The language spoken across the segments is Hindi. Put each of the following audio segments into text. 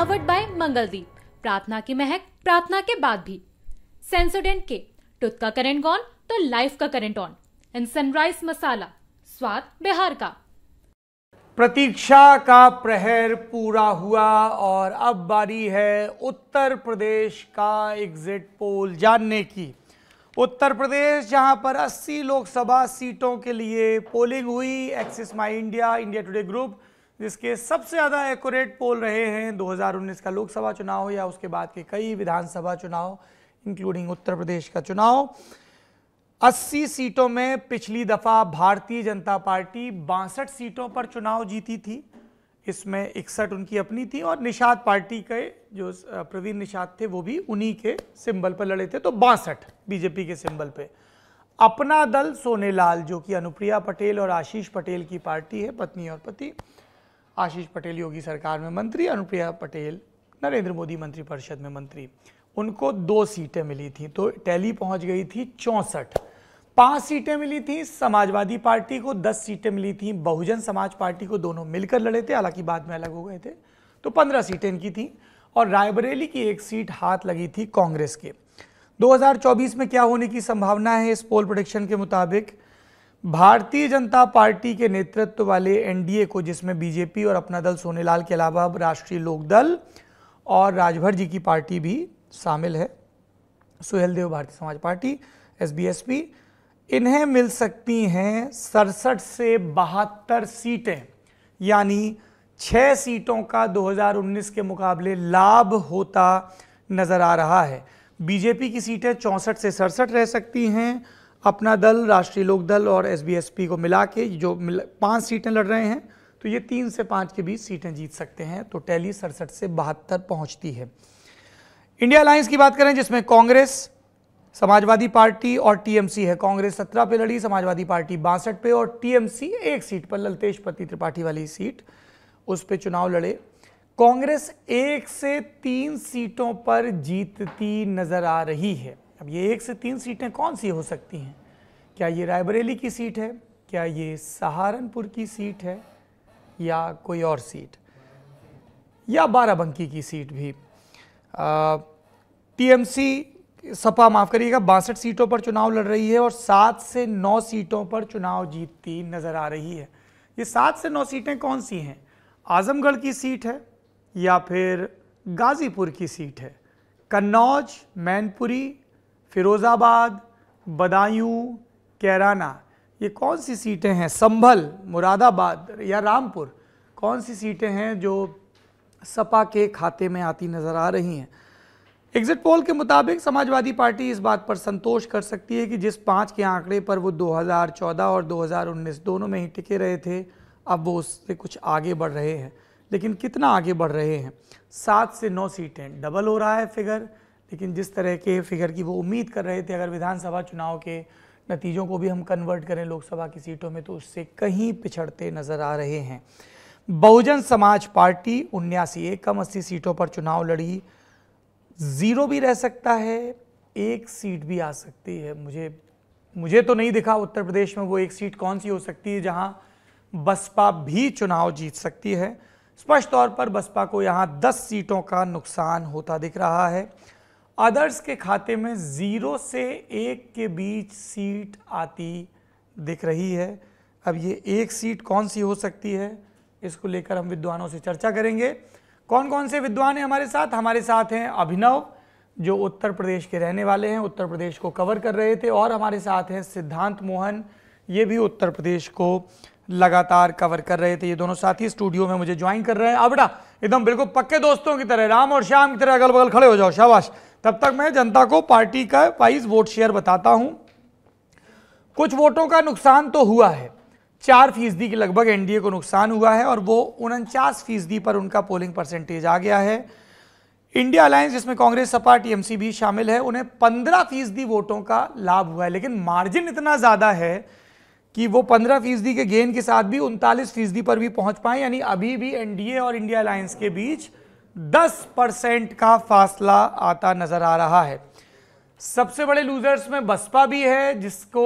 पावर्ड बाय मंगलदीप प्रार्थना की महक प्रार्थना के बाद भी सेंसोडेंट के टुथ का करंट गॉन तो लाइफ का current on and sunrise masala स्वाद बिहार का प्रतीक्षा का प्रहर पूरा हुआ और अब बारी है उत्तर प्रदेश का एग्जिट पोल जानने की उत्तर प्रदेश जहां पर 80 लोकसभा सीटों के लिए पोलिंग हुई Axis My India India Today group जिसके सबसे ज़्यादा एक्यूरेट पोल रहे हैं 2019 का लोकसभा चुनाव या उसके बाद के कई विधानसभा चुनाव इंक्लूडिंग उत्तर प्रदेश का चुनाव 80 सीटों में पिछली दफ़ा भारतीय जनता पार्टी बासठ सीटों पर चुनाव जीती थी इसमें इकसठ उनकी अपनी थी और निषाद पार्टी के जो प्रवीण निषाद थे वो भी उन्हीं के सिंबल पर लड़े थे तो बासठ बीजेपी के सिंबल पे अपना दल सोनेलाल जो कि अनुप्रिया पटेल और आशीष पटेल की पार्टी है पत्नी और पति आशीष पटेल योगी सरकार में मंत्री अनुप्रिया पटेल नरेंद्र मोदी मंत्री परिषद में मंत्री उनको दो सीटें मिली थी तो टैली पहुंच गई थी चौंसठ पांच सीटें मिली थी समाजवादी पार्टी को दस सीटें मिली थी बहुजन समाज पार्टी को दोनों मिलकर लड़े थे हालांकि बाद में अलग हो गए थे तो पंद्रह सीटें इनकी थी और रायबरेली की एक सीट हाथ लगी थी कांग्रेस के 2024 में क्या होने की संभावना है इस पोल प्रोडिक्शन के मुताबिक भारतीय जनता पार्टी के नेतृत्व वाले एनडीए को जिसमें बीजेपी और अपना दल सोनेलाल के अलावा अब राष्ट्रीय लोकदल और राजभर जी की पार्टी भी शामिल है सुहेल देव भारतीय समाज पार्टी एस इन्हें मिल सकती हैं सड़सठ से बहत्तर सीटें यानी छः सीटों का 2019 के मुकाबले लाभ होता नज़र आ रहा है बीजेपी की सीटें चौंसठ से सड़सठ रह सकती हैं अपना दल राष्ट्रीय लोक दल और एसबीएसपी को मिला के जो मिल, पाँच सीटें लड़ रहे हैं तो ये तीन से पाँच के बीच सीटें जीत सकते हैं तो टैली सड़सठ से बहत्तर पहुंचती है इंडिया अलायंस की बात करें जिसमें कांग्रेस समाजवादी पार्टी और टीएमसी है कांग्रेस सत्रह पे लड़ी समाजवादी पार्टी बासठ पे और टीएमसी एक सीट पर ललतेश पति त्रिपाठी वाली सीट उस पर चुनाव लड़े कांग्रेस एक से तीन सीटों पर जीतती नजर आ रही है अब ये एक से तीन सीटें कौन सी हो सकती हैं क्या ये रायबरेली की सीट है क्या ये सहारनपुर की सीट है या कोई और सीट या बाराबंकी की सीट भी टीएमसी सपा माफ करिएगा बासठ सीटों पर चुनाव लड़ रही है और सात से नौ सीटों पर चुनाव जीतती नज़र आ रही है ये सात से नौ सीटें कौन सी हैं आजमगढ़ की सीट है या फिर गाज़ीपुर की सीट है कन्नौज मैनपुरी फिरोज़ाबाद बदायूं कैराना ये कौन सी सीटें हैं संभल मुरादाबाद या रामपुर कौन सी सीटें हैं जो सपा के खाते में आती नज़र आ रही हैं एग्जिट पोल के मुताबिक समाजवादी पार्टी इस बात पर संतोष कर सकती है कि जिस पाँच के आंकड़े पर वो 2014 और 2019 दोनों में ही टिके रहे थे अब वो उससे कुछ आगे बढ़ रहे हैं लेकिन कितना आगे बढ़ रहे हैं सात से नौ सीटें डबल हो रहा है फिगर लेकिन जिस तरह के फिगर की वो उम्मीद कर रहे थे अगर विधानसभा चुनाव के नतीजों को भी हम कन्वर्ट करें लोकसभा की सीटों में तो उससे कहीं पिछड़ते नज़र आ रहे हैं बहुजन समाज पार्टी उन्यासी एकम अस्सी सीटों पर चुनाव लड़ी ज़ीरो भी रह सकता है एक सीट भी आ सकती है मुझे मुझे तो नहीं दिखा उत्तर प्रदेश में वो एक सीट कौन सी हो सकती है जहाँ बसपा भी चुनाव जीत सकती है स्पष्ट तौर पर बसपा को यहाँ 10 सीटों का नुकसान होता दिख रहा है अदर्स के खाते में ज़ीरो से एक के बीच सीट आती दिख रही है अब ये एक सीट कौन सी हो सकती है इसको लेकर हम विद्वानों से चर्चा करेंगे कौन कौन से विद्वान हैं हमारे साथ हमारे साथ हैं अभिनव जो उत्तर प्रदेश के रहने वाले हैं उत्तर प्रदेश को कवर कर रहे थे और हमारे साथ हैं सिद्धांत मोहन ये भी उत्तर प्रदेश को लगातार कवर कर रहे थे ये दोनों साथी स्टूडियो में मुझे ज्वाइन कर रहे हैं अब एकदम बिल्कुल पक्के दोस्तों की तरह राम और श्याम की तरह अगल बगल खड़े हो जाओ शाबाश तब तक मैं जनता को पार्टी का वाइज वोट शेयर बताता हूं कुछ वोटों का नुकसान तो हुआ है चार फीसदी के लगभग एनडीए को नुकसान हुआ है और वो उनचास फीसदी पर उनका पोलिंग परसेंटेज आ गया है इंडिया अलायंस जिसमें कांग्रेस सपा टीएमसी भी शामिल है उन्हें पंद्रह फीसदी वोटों का लाभ हुआ है लेकिन मार्जिन इतना ज़्यादा है कि वो पंद्रह फीसदी के गेन के साथ भी उनतालीस फीसदी पर भी पहुंच पाए यानी अभी भी एनडीए और इंडिया अलायंस के बीच 10 परसेंट का फासला आता नजर आ रहा है सबसे बड़े लूजर्स में बसपा भी है जिसको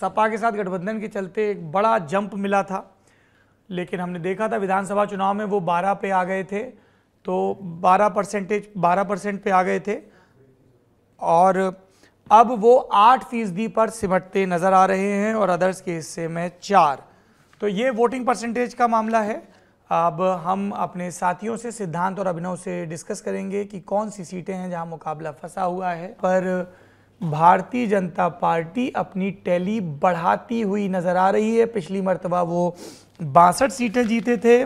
सपा के साथ गठबंधन के चलते एक बड़ा जंप मिला था लेकिन हमने देखा था विधानसभा चुनाव में वो 12 पे आ गए थे तो 12 परसेंटेज 12 परसेंट पे आ गए थे और अब वो आठ फीसदी पर सिमटते नज़र आ रहे हैं और अदर्स के हिस्से में चार तो ये वोटिंग परसेंटेज का मामला है अब हम अपने साथियों से सिद्धांत और अभिनव से डिस्कस करेंगे कि कौन सी सीटें हैं जहां मुकाबला फंसा हुआ है पर भारतीय जनता पार्टी अपनी टैली बढ़ाती हुई नज़र आ रही है पिछली मरतबा वो बासठ सीटें जीते थे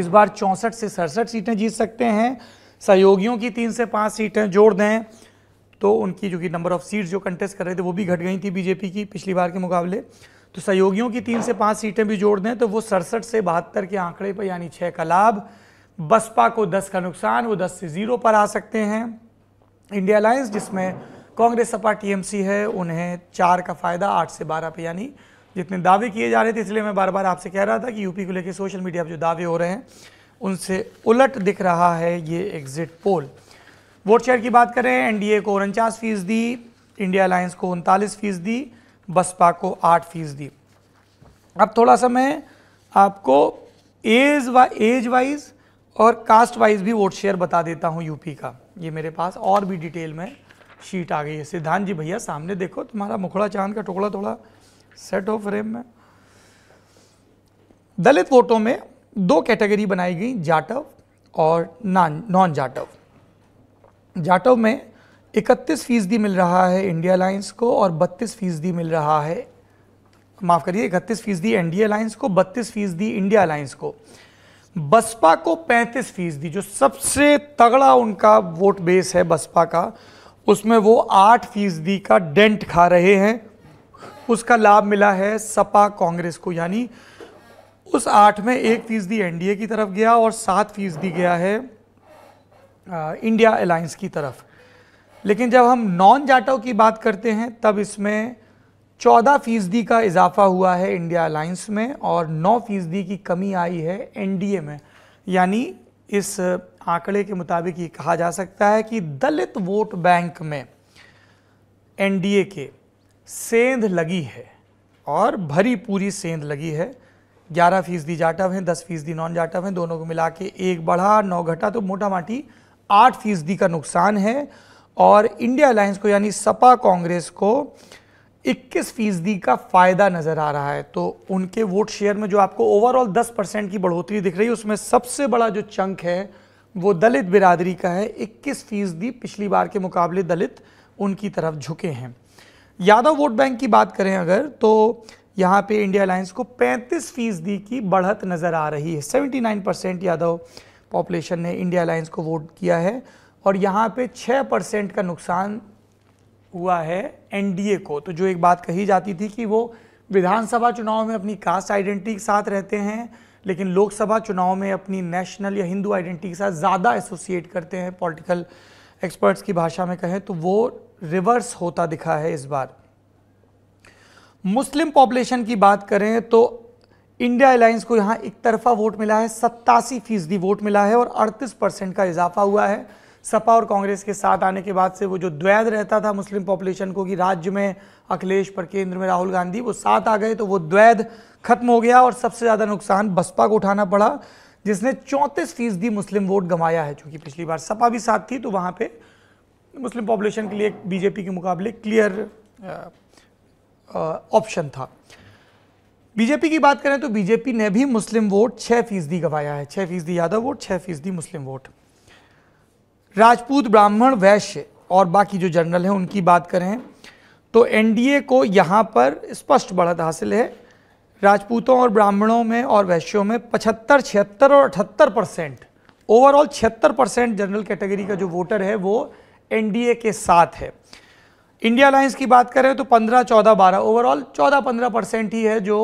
इस बार चौंसठ से सड़सठ सीटें जीत सकते हैं सहयोगियों की तीन से पाँच सीटें जोड़ दें तो उनकी जो कि नंबर ऑफ़ सीट्स जो कंटेस्ट कर रहे थे वो भी घट गई थी बीजेपी की पिछली बार के मुकाबले तो सहयोगियों की तीन से पांच सीटें भी जोड़ दें तो वो सड़सठ से बहत्तर के आंकड़े पर यानी छः का लाभ बसपा को दस का नुकसान वो दस से ज़ीरो पर आ सकते हैं इंडिया अलायंस जिसमें कांग्रेस सपा टीएमसी है उन्हें चार का फ़ायदा आठ से बारह पे यानी जितने दावे किए जा रहे थे इसलिए मैं बार बार आपसे कह रहा था कि यूपी को लेकर सोशल मीडिया पर जो दावे हो रहे हैं उनसे उलट दिख रहा है ये एग्जिट पोल वोट शेयर की बात करें एनडीए को उनचास फीसदी इंडिया अलायंस को उनतालीस फीसदी बसपा को आठ फीसदी अब थोड़ा सा मैं आपको एज वा एज वाइज और कास्ट वाइज भी वोट शेयर बता देता हूँ यूपी का ये मेरे पास और भी डिटेल में शीट आ गई है सिद्धांत जी भैया सामने देखो तुम्हारा मुखड़ा चांद का टुकड़ा थोड़ा सेट हो फ्रेम में दलित वोटों में दो कैटेगरी बनाई गई जाटव और नॉन नॉन जाटव जाटव में इकतीस फीसदी मिल रहा है इंडिया अलायंस को और बत्तीस फीसदी मिल रहा है माफ़ करिए इकतीस फीसदी एन डी अलायंस को बत्तीस फीसदी इंडिया अलायंस को बसपा को पैंतीस फीसदी जो सबसे तगड़ा उनका वोट बेस है बसपा का उसमें वो आठ फीसदी का डेंट खा रहे हैं उसका लाभ मिला है सपा कांग्रेस को यानी उस आठ में एक फीसदी एनडीए की तरफ गया और सात फीसदी गया है इंडिया अलायंस की तरफ लेकिन जब हम नॉन जाटव की बात करते हैं तब इसमें चौदह फीसदी का इजाफा हुआ है इंडिया अलाइंस में और नौ फीसदी की कमी आई है एनडीए में यानी इस आंकड़े के मुताबिक ये कहा जा सकता है कि दलित वोट बैंक में एनडीए के सेंध लगी है और भरी पूरी सेंध लगी है ग्यारह फीसदी जाटव हैं दस फीसदी नॉन जाटव हैं दोनों को मिला के एक बढ़ा नौ घटा तो मोटा माटी आठ फीसदी का नुकसान है और इंडिया अलायंस को यानी सपा कांग्रेस को 21 फीसदी का फायदा नज़र आ रहा है तो उनके वोट शेयर में जो आपको ओवरऑल 10 परसेंट की बढ़ोतरी दिख रही है उसमें सबसे बड़ा जो चंक है वो दलित बिरादरी का है 21 फीसदी पिछली बार के मुकाबले दलित उनकी तरफ झुके हैं यादव वोट बैंक की बात करें अगर तो यहाँ पे इंडिया अलायंस को 35 फीसदी की बढ़त नज़र आ रही है 79 परसेंट यादव पॉपुलेशन ने इंडिया अलायंस को वोट किया है और यहाँ पे 6 परसेंट का नुकसान हुआ है एनडीए को तो जो एक बात कही जाती थी कि वो विधानसभा चुनाव में अपनी कास्ट आइडेंटिटी के साथ रहते हैं लेकिन लोकसभा चुनाव में अपनी नेशनल या हिंदू आइडेंटिटी के साथ ज़्यादा एसोसिएट करते हैं पॉलिटिकल एक्सपर्ट्स की भाषा में कहें तो वो रिवर्स होता दिखा है इस बार मुस्लिम पॉपुलेशन की बात करें तो इंडिया अलायंस को यहाँ एक तरफा वोट मिला है सत्तासी फीसदी वोट मिला है और अड़तीस परसेंट का इजाफा हुआ है सपा और कांग्रेस के साथ आने के बाद से वो जो द्वैध रहता था मुस्लिम पॉपुलेशन को कि राज्य में अखिलेश पर केंद्र में राहुल गांधी वो साथ आ गए तो वो द्वैध खत्म हो गया और सबसे ज़्यादा नुकसान बसपा को उठाना पड़ा जिसने चौंतीस फीसदी मुस्लिम वोट गंवाया है चूँकि पिछली बार सपा भी साथ थी तो वहाँ पर मुस्लिम पॉपुलेशन के लिए बीजेपी के मुकाबले क्लियर ऑप्शन था बीजेपी की बात करें तो बीजेपी ने भी मुस्लिम वोट छः फीसदी गंवाया है छः फीसदी यादव वोट छः फीसदी मुस्लिम वोट राजपूत ब्राह्मण वैश्य और बाकी जो जनरल हैं उनकी बात करें तो एनडीए को यहाँ पर स्पष्ट बढ़त हासिल है राजपूतों और ब्राह्मणों में और वैश्यों में पचहत्तर छिहत्तर और अठहत्तर परसेंट ओवरऑल छिहत्तर परसेंट जनरल कैटेगरी का जो वोटर है वो एनडीए के साथ है इंडिया अलायंस की बात करें तो 15 14 12 ओवरऑल 14 15 परसेंट ही है जो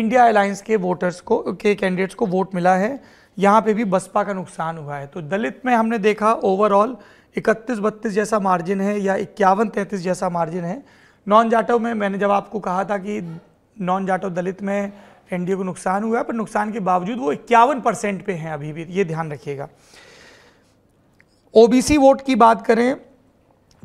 इंडिया अलायंस के वोटर्स को के कैंडिडेट्स को वोट मिला है यहाँ पे भी बसपा का नुकसान हुआ है तो दलित में हमने देखा ओवरऑल इकतीस बत्तीस जैसा मार्जिन है या इक्यावन तैंतीस जैसा मार्जिन है नॉन जाटव में मैंने जब आपको कहा था कि नॉन जाटव दलित में एनडीए को नुकसान हुआ है पर नुकसान के बावजूद वो इक्यावन परसेंट पे हैं अभी भी ये ध्यान रखिएगा ओबीसी वोट की बात करें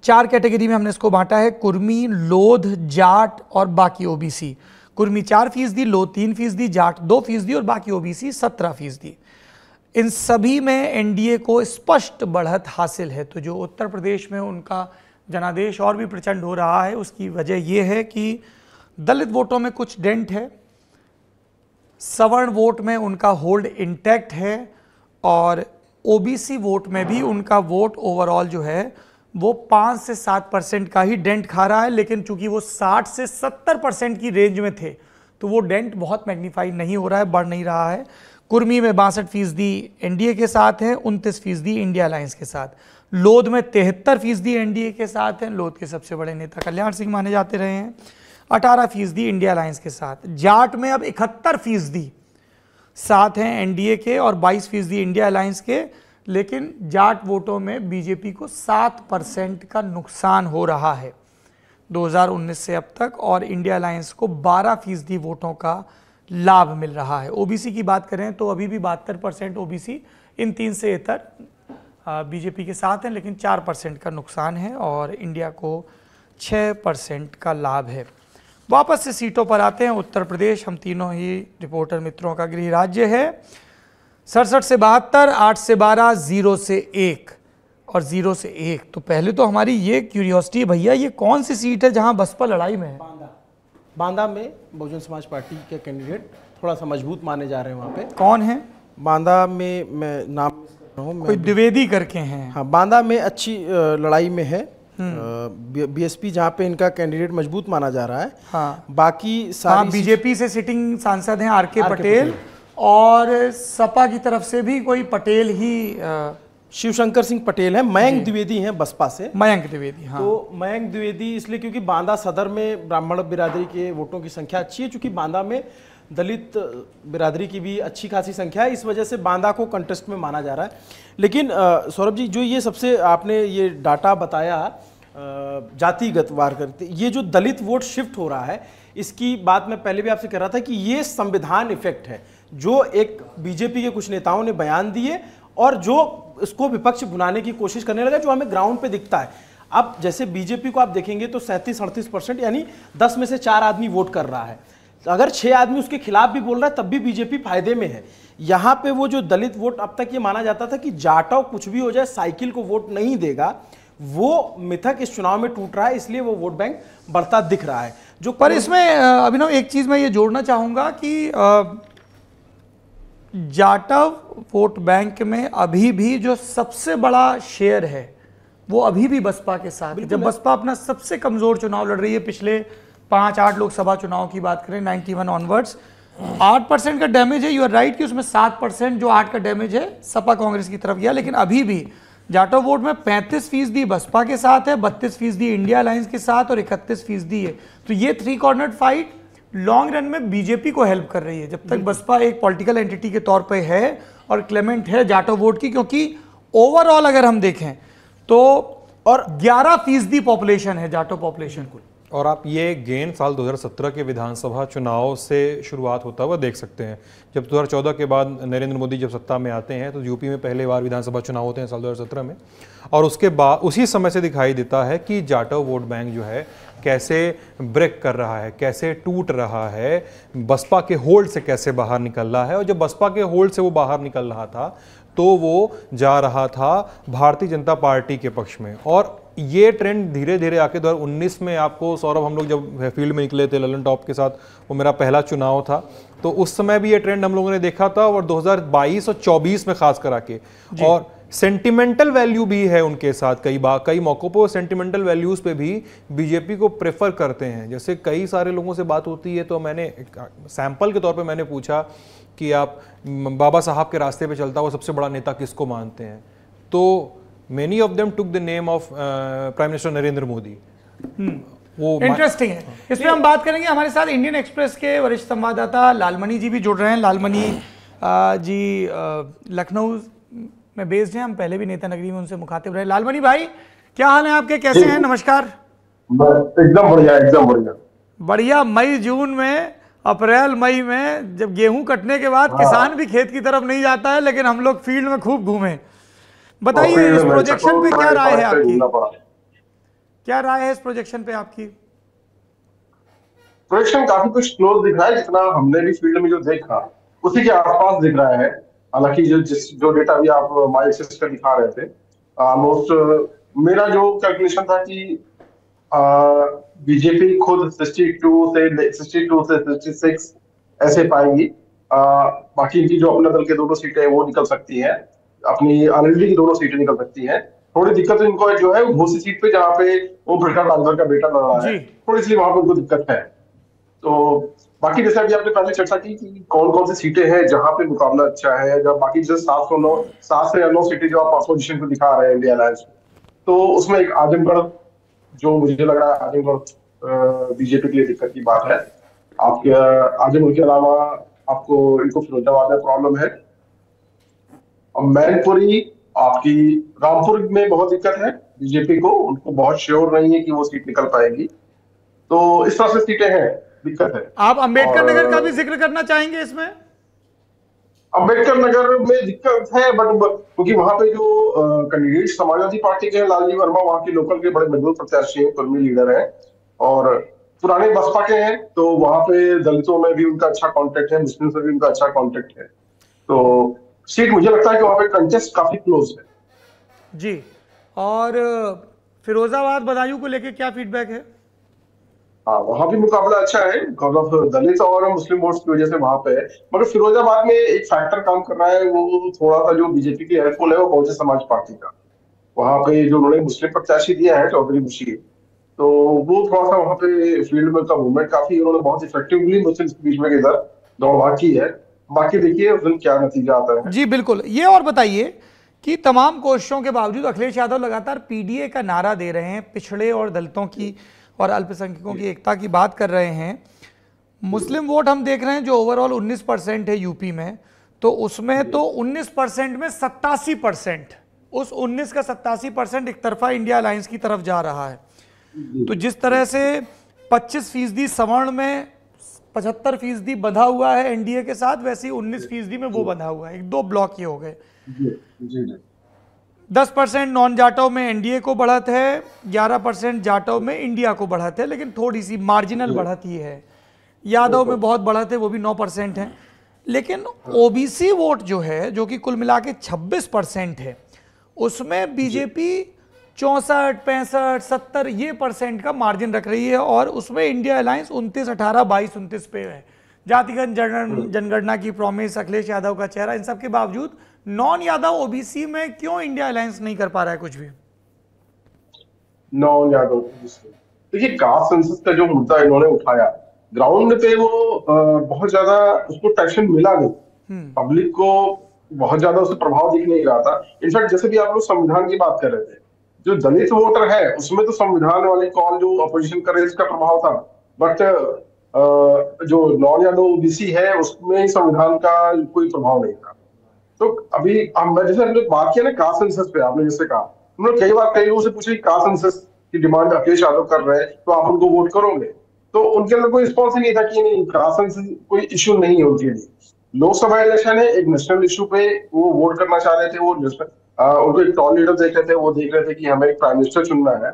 चार कैटेगरी में हमने इसको बांटा है कुर्मी लोध जाट और बाकी ओबीसी कुर्मी चार फीसदी लो तीन फीसदी जाट दो फीसदी और बाकी ओबीसी सत्रह फीसदी इन सभी में एनडीए को स्पष्ट बढ़त हासिल है तो जो उत्तर प्रदेश में उनका जनादेश और भी प्रचंड हो रहा है उसकी वजह यह है कि दलित वोटों में कुछ डेंट है सवर्ण वोट में उनका होल्ड इंटैक्ट है और ओबीसी वोट में भी उनका वोट ओवरऑल जो है वो पाँच से सात परसेंट का ही डेंट खा रहा है लेकिन चूंकि वो साठ से सत्तर परसेंट की रेंज में थे तो वो डेंट बहुत मैग्नीफाई नहीं हो रहा है बढ़ नहीं रहा है कुर्मी में बासठ फीसदी एन के साथ हैं उनतीस फीसदी इंडिया अलायंस के साथ लोध में तिहत्तर फीसदी एन के साथ हैं लोध के सबसे बड़े नेता कल्याण सिंह माने जाते रहे हैं अठारह फीसदी इंडिया अलायंस के साथ जाट में अब इकहत्तर फीसदी साथ हैं एनडीए के और 22 फीसदी इंडिया अलायंस के लेकिन जाट वोटों में बीजेपी को सात परसेंट का नुकसान हो रहा है 2019 से अब तक और इंडिया अलायंस को 12 फीसदी वोटों का लाभ मिल रहा है ओबीसी की बात करें तो अभी भी बहत्तर परसेंट ओ इन तीन से इतर बीजेपी के साथ हैं लेकिन चार परसेंट का नुकसान है और इंडिया को छः परसेंट का लाभ है वापस से सीटों पर आते हैं उत्तर प्रदेश हम तीनों ही रिपोर्टर मित्रों का गृह राज्य है सड़सठ से बहत्तर आठ से बारह ज़ीरो से एक और ज़ीरो से एक तो पहले तो हमारी ये क्यूरियोसिटी भैया ये कौन सी सीट है जहां बसपा लड़ाई में है बांदा बांदा में बहुजन समाज पार्टी के कैंडिडेट थोड़ा सा मजबूत माने जा रहे हैं वहां पे कौन है बांदा में मैं नाम कोई द्विवेदी करके हैं हाँ बांदा में अच्छी लड़ाई में है हम्म। बीएसपी जहाँ पे इनका कैंडिडेट मजबूत माना जा रहा है हाँ बाकी हाँ, सारी बीजेपी से सिटिंग सांसद हैं आर के पटेल। और सपा की तरफ से भी कोई पटेल ही शिवशंकर सिंह पटेल है मयंक द्विवेदी हैं बसपा से मयंक द्विवेदी हाँ तो मयंक द्विवेदी इसलिए क्योंकि बांदा सदर में ब्राह्मण बिरादरी के वोटों की संख्या अच्छी है चूंकि बांदा में दलित बिरादरी की भी अच्छी खासी संख्या है इस वजह से बांदा को कंटेस्ट में माना जा रहा है लेकिन सौरभ जी जो ये सबसे आपने ये डाटा बताया जातिगत वार करते ये जो दलित वोट शिफ्ट हो रहा है इसकी बात मैं पहले भी आपसे कह रहा था कि ये संविधान इफेक्ट है जो एक बीजेपी के कुछ नेताओं ने बयान दिए और जो इसको विपक्ष बुनाने की कोशिश करने लगा जो हमें ग्राउंड पे दिखता है अब जैसे बीजेपी को आप देखेंगे तो सैंतीस अड़तीस परसेंट यानी दस में से चार आदमी वोट कर रहा है अगर छः आदमी उसके खिलाफ भी बोल रहा है तब भी बीजेपी फायदे में है यहाँ पे वो जो दलित वोट अब तक ये माना जाता था कि जाटव कुछ भी हो जाए साइकिल को वोट नहीं देगा वो मिथक इस चुनाव में टूट रहा है इसलिए वो वोट बैंक बढ़ता दिख रहा है जो पर इसमें अभिनव एक चीज़ मैं ये जोड़ना चाहूंगा कि जाटव वोट बैंक में अभी भी जो सबसे बड़ा शेयर है वो अभी भी बसपा के साथ जब बसपा अपना सबसे कमजोर चुनाव लड़ रही है पिछले पांच आठ लोकसभा चुनाव की बात करें 91 वन ऑनवर्ड्स आठ परसेंट का डैमेज है यू आर राइट कि उसमें सात परसेंट जो आठ का डैमेज है सपा कांग्रेस की तरफ गया लेकिन अभी भी जाटव वोट में पैंतीस फीसदी बसपा के साथ है बत्तीस फीसदी इंडिया अलायंस के साथ और इकतीस फीसदी है तो ये three corner fight long run में बीजेपी को हेल्प कर रही है जब तक बसपा एक पॉलिटिकल एंटिटी के तौर पर है और क्लेमेंट है जाटो वोट की क्योंकि ओवरऑल अगर हम देखें तो और ग्यारह फीसदी पॉपुलेशन है जाटो पॉपुलेशन को और आप ये गेन साल 2017 के विधानसभा चुनाव से शुरुआत होता हुआ देख सकते हैं जब 2014 के बाद नरेंद्र मोदी जब सत्ता में आते हैं तो यूपी में पहले बार विधानसभा चुनाव होते हैं साल 2017 में और उसके बाद उसी समय से दिखाई देता है कि जाटव वोट बैंक जो है कैसे ब्रेक कर रहा है कैसे टूट रहा है बसपा के होल्ड से कैसे बाहर निकल रहा है और जब बसपा के होल्ड से वो बाहर निकल रहा था तो वो जा रहा था भारतीय जनता पार्टी के पक्ष में और ये ट्रेंड धीरे धीरे आके दो में आपको सौरभ हम लोग जब फील्ड में निकले थे ललन टॉप के साथ वो मेरा पहला चुनाव था तो उस समय भी ये ट्रेंड हम लोगों ने देखा था और 2022 और 24 में खास करा के और सेंटिमेंटल वैल्यू भी है उनके साथ कई बार कई मौक़ों पर सेंटिमेंटल वैल्यूज़ पे भी बीजेपी को प्रेफर करते हैं जैसे कई सारे लोगों से बात होती है तो मैंने सैंपल के तौर पे मैंने पूछा कि आप बाबा साहब के रास्ते पे चलता हुआ सबसे बड़ा नेता किसको मानते हैं तो many of them took the name of prime minister Narendra Modi hmm. वो इंटरेस्टिंग है इस पर हम बात करेंगे हमारे साथ इंडियन एक्सप्रेस के वरिष्ठ संवाददाता लालमणि जी भी जुड़ रहे हैं लालमणि जी लखनऊ में बेस्ड हैं हम पहले भी नेता नगरी में उनसे मुखातिब रहे लालमणि भाई क्या हाल है आपके कैसे हैं नमस्कार एकदम बढ़िया एकदम बढ़िया बढ़िया मई जून में अप्रैल मई में जब गेहूं कटने के बाद हाँ। किसान भी खेत की तरफ नहीं जाता है लेकिन हम लोग फील्ड में खूब घूमे बताइए इस प्रोजेक्शन पे क्या राय है आपकी क्या राय है इस प्रोजेक्शन पे आपकी प्रोजेक्शन काफी कुछ क्लोज दिख रहा है जितना हमने भी फील्ड में जो देखा उसी के आसपास दिख रहा है हालांकि जो जिस जो डेटा भी आप माई uh, एक्सेस पे दिखा रहे थे ऑलमोस्ट uh, uh, मेरा जो कैलकुलेशन था कि बीजेपी खुद 62 से 62 से 66 ऐसे पाएगी बाकी इनकी जो अपने दल के दोनों सीटें हैं वो निकल सकती हैं अपनी आनंदी की दोनों सीटें निकल सकती हैं थोड़ी दिक्कत इनको जो है घोसी सीट पे जहाँ पे ओम प्रकाश राजभर का बेटा लड़ रहा है थोड़ी सी वहां पर उनको दिक्कत है तो बाकी जैसे अभी आपने पहले चर्चा की कि कौन कौन सी सीटें हैं जहां पे मुकाबला अच्छा है जब बाकी जैसे सात सौ नौ सात से नौ सीटें जो आप अपोजिशन को दिखा रहे हैं इंडिया अलायंस तो उसमें एक आजमगढ़ जो मुझे लग रहा है आजमगढ़ बीजेपी के लिए दिक्कत की बात है आपके आजमगढ़ के अलावा आपको इनको फिरोजाबाद में प्रॉब्लम है और मैनपुरी आपकी रामपुर में बहुत दिक्कत है बीजेपी को उनको बहुत श्योर नहीं है कि वो सीट निकल पाएगी तो इस तरह से सीटें हैं दिक्कत है आप अंबेडकर नगर का भी जिक्र करना चाहेंगे इसमें अम्बेडकर नगर में दिक्कत है बट क्योंकि वहां पे जो कैंडिडेट समाजवादी पार्टी के लालजी वर्मा वहां के लोकल के बड़े मजबूत प्रत्याशी हैं कर्मी लीडर हैं और पुराने बसपा के हैं तो वहां पे दलितों में भी उनका अच्छा कॉन्टेक्ट है मुस्लिम से भी उनका अच्छा कॉन्टेक्ट है तो सीट मुझे लगता है कि वहां पे कंटेस्ट काफी क्लोज है जी और फिरोजाबाद बदायूं को लेकर क्या फीडबैक है हाँ वहां भी मुकाबला अच्छा है बिकॉज ऑफ तो दलित और मुस्लिम वोट्स की वजह से वहां पे है मगर फिरोजाबाद में एक फैक्टर काम कर रहा है वो थोड़ा सा जो बीजेपी की एयरफोल है वो बहुजन समाज पार्टी का वहां पे जो उन्होंने मुस्लिम प्रत्याशी दिया है चौधरी मुशीर तो वो थोड़ा सा वहां पे फील्ड में उनका मूवमेंट काफी उन्होंने बहुत इफेक्टिवली मुस्लिम के बीच में इधर दौड़भाग की है बाकी देखिए उस दिन क्या नतीजा आता है जी बिल्कुल ये और बताइए कि तमाम कोशिशों के बावजूद अखिलेश यादव लगातार पीडीए का नारा दे रहे हैं पिछड़े और दलितों की और अल्पसंख्यकों की एकता की बात कर रहे हैं मुस्लिम वोट हम देख रहे हैं जो ओवरऑल 19 परसेंट है यूपी में तो उसमें तो 19 परसेंट में सत्तासी परसेंट उस 19 का सत्तासी परसेंट एक तरफा इंडिया अलायंस की तरफ जा रहा है तो जिस तरह से 25 फीसदी सवर्ण में पचहत्तर फीसदी बंधा हुआ है एनडीए के साथ वैसे ही उन्नीस फीसदी में वो बंधा हुआ है एक दो ब्लॉक ये हो गए 10 परसेंट नॉन जाटव में एनडीए को बढ़त है 11 परसेंट जाटव में इंडिया को बढ़त है लेकिन थोड़ी सी मार्जिनल बढ़त ही है यादव में बहुत बढ़त है वो भी 9 परसेंट है लेकिन ओबीसी वोट जो है जो कि कुल मिला के छब्बीस परसेंट है उसमें बीजेपी चौंसठ पैंसठ सत्तर ये परसेंट का मार्जिन रख रही है और उसमें इंडिया अलायंस उनतीस अठारह बाईस उनतीस पे है जातिगत जन, हम्म। जनगणना की प्रॉमिस अखिलेश यादव का चेहरा इन सब के बावजूद नॉन यादव ओबीसी में क्यों इंडिया अलायंस नहीं कर पा रहा है कुछ भी नॉन यादव देखिए कास्ट सेंसस का जो मुद्दा इन्होंने उठाया ग्राउंड पे वो बहुत ज्यादा उसको ट्रैक्शन मिला नहीं पब्लिक हम्म। को बहुत ज्यादा उसका प्रभाव दिख नहीं रहा था इनफैक्ट जैसे भी आप लोग संविधान की बात कर रहे थे जो दलित वोटर है उसमें तो संविधान वाली कॉल जो अपोजिशन कर रहे है उसका प्रभाव था बट जो नॉन यादव ओबीसी है उसमें संविधान का कोई प्रभाव नहीं था तो अभी हम मैं जैसे हमने बात किया ना कास्ट सेंसस पे आपने जैसे कहा हम लोग कई बार कई लोगों से पूछे कास्ट सेंसस की डिमांड अखिलेश यादव कर रहे हैं तो आप उनको वोट करोगे तो उनके अंदर कोई रिस्पॉन्स ही नहीं था कि नहीं कास्ट सेंसस कोई इश्यू नहीं है उनके लिए लोकसभा इलेक्शन है एक नेशनल इशू पे वो वोट करना चाह रहे थे वो आ, उनको एक टॉल लीडर देख रहे थे वो देख रहे थे कि हमें एक प्राइम मिनिस्टर चुनना है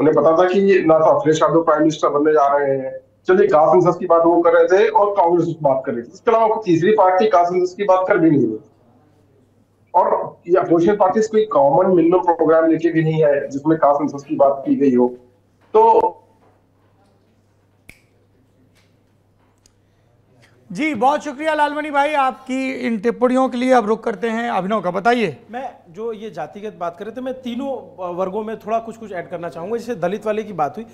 उन्हें पता था कि ना तो अखिलेश यादव प्राइम मिनिस्टर बनने जा रहे हैं चलिए कास्ट की बात वो कर रहे थे और कांग्रेस की बात कर रही थी इसके अलावा तीसरी पार्टी कास्ट की बात कर भी नहीं रही और ये अपोजिशन पार्टी कोई कॉमन मिनिमम प्रोग्राम लेके भी नहीं आए जिसमें कास्ट की बात की गई हो तो जी बहुत शुक्रिया लालमणि भाई आपकी इन टिप्पणियों के लिए अब रुक करते हैं अभिनव का बताइए मैं जो ये जातिगत बात कर रहे थे मैं तीनों वर्गों में थोड़ा कुछ कुछ ऐड करना चाहूँगा जैसे दलित वाले की बात हुई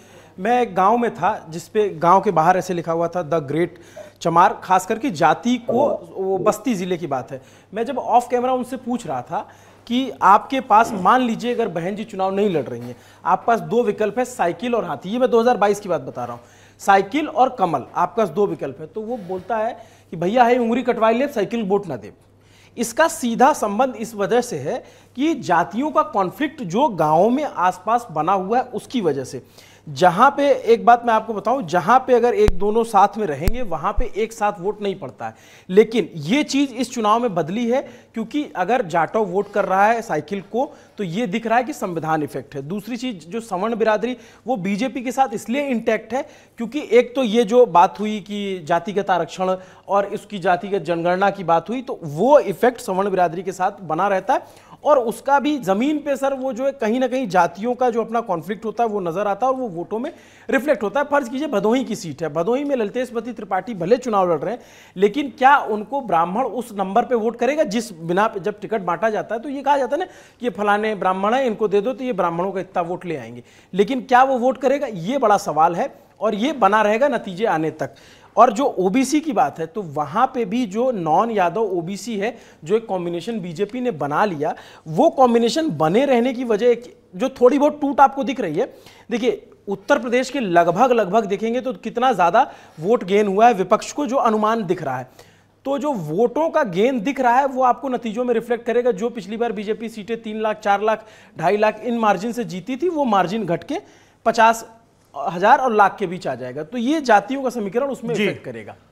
मैं एक गाँव में था जिसपे गाँव के बाहर ऐसे लिखा हुआ था द ग्रेट चमार खास करके जाति को वो बस्ती ज़िले की बात है मैं जब ऑफ कैमरा उनसे पूछ रहा था कि आपके पास मान लीजिए अगर बहन जी चुनाव नहीं लड़ रही हैं आप पास दो विकल्प है साइकिल और हाथी ये मैं दो की बात बता रहा हूँ साइकिल और कमल आपका दो विकल्प है तो वो बोलता है कि भैया है उंगली कटवाई ले साइकिल वोट ना दे इसका सीधा संबंध इस वजह से है कि जातियों का कॉन्फ्लिक्ट जो गांवों में आसपास बना हुआ है उसकी वजह से जहां पे एक बात मैं आपको बताऊं जहां पे अगर एक दोनों साथ में रहेंगे वहां पे एक साथ वोट नहीं पड़ता है लेकिन ये चीज इस चुनाव में बदली है क्योंकि अगर जाटव वोट कर रहा है साइकिल को तो ये दिख रहा है कि संविधान इफेक्ट है दूसरी चीज जो सवर्ण बिरादरी वो बीजेपी के साथ इसलिए इंटैक्ट है क्योंकि एक तो ये जो बात हुई कि जातिगत आरक्षण और इसकी जातिगत जनगणना की बात हुई तो वो इफेक्ट सवर्ण बिरादरी के साथ बना रहता है और उसका भी ज़मीन पे सर वो जो है कहीं ना कहीं जातियों का जो अपना कॉन्फ्लिक्ट होता है वो नज़र आता है और वो वोटों में रिफ्लेक्ट होता है फर्ज कीजिए भदोही की सीट है भदोही में ललितेशपति त्रिपाठी भले चुनाव लड़ रहे हैं लेकिन क्या उनको ब्राह्मण उस नंबर पर वोट करेगा जिस बिना जब टिकट बांटा जाता है तो ये कहा जाता है ना कि फलाने ब्राह्मण है इनको दे दो तो ये ब्राह्मणों का इतना वोट ले आएंगे लेकिन क्या वो वोट करेगा ये बड़ा सवाल है और ये बना रहेगा नतीजे आने तक और जो ओबीसी की बात है तो वहां पे भी जो नॉन यादव ओबीसी है जो एक कॉम्बिनेशन बीजेपी ने बना लिया वो कॉम्बिनेशन बने रहने की वजह जो थोड़ी बहुत टूट आपको दिख रही है देखिए उत्तर प्रदेश के लगभग लगभग देखेंगे तो कितना ज़्यादा वोट गेन हुआ है विपक्ष को जो अनुमान दिख रहा है तो जो वोटों का गेन दिख रहा है वो आपको नतीजों में रिफ्लेक्ट करेगा जो पिछली बार बीजेपी सीटें तीन लाख चार लाख ढाई लाख इन मार्जिन से जीती थी वो मार्जिन घट के पचास हजार और लाख के बीच आ जाएगा तो ये जातियों का समीकरण उसमें इफेक्ट करेगा